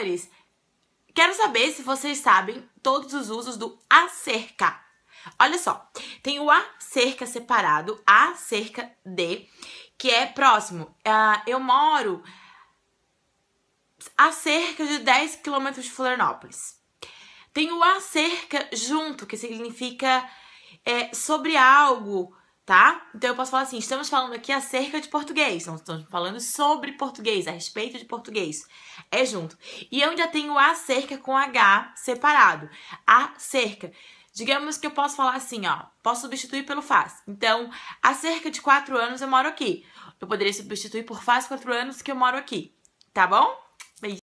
seguidores. Quero saber se vocês sabem todos os usos do acerca. Olha só, tem o acerca separado, acerca de, que é próximo. Uh, eu moro a cerca de 10 quilômetros de Florianópolis. Tem o acerca junto, que significa é, sobre algo, tá? Então eu posso falar assim: estamos falando aqui acerca de português, então, estamos falando sobre português, a respeito de português. É junto. E eu ainda tenho acerca com H separado. Acerca. Digamos que eu posso falar assim, ó, posso substituir pelo faz. Então, há cerca de quatro anos eu moro aqui. Eu poderia substituir por faz quatro anos que eu moro aqui, tá bom?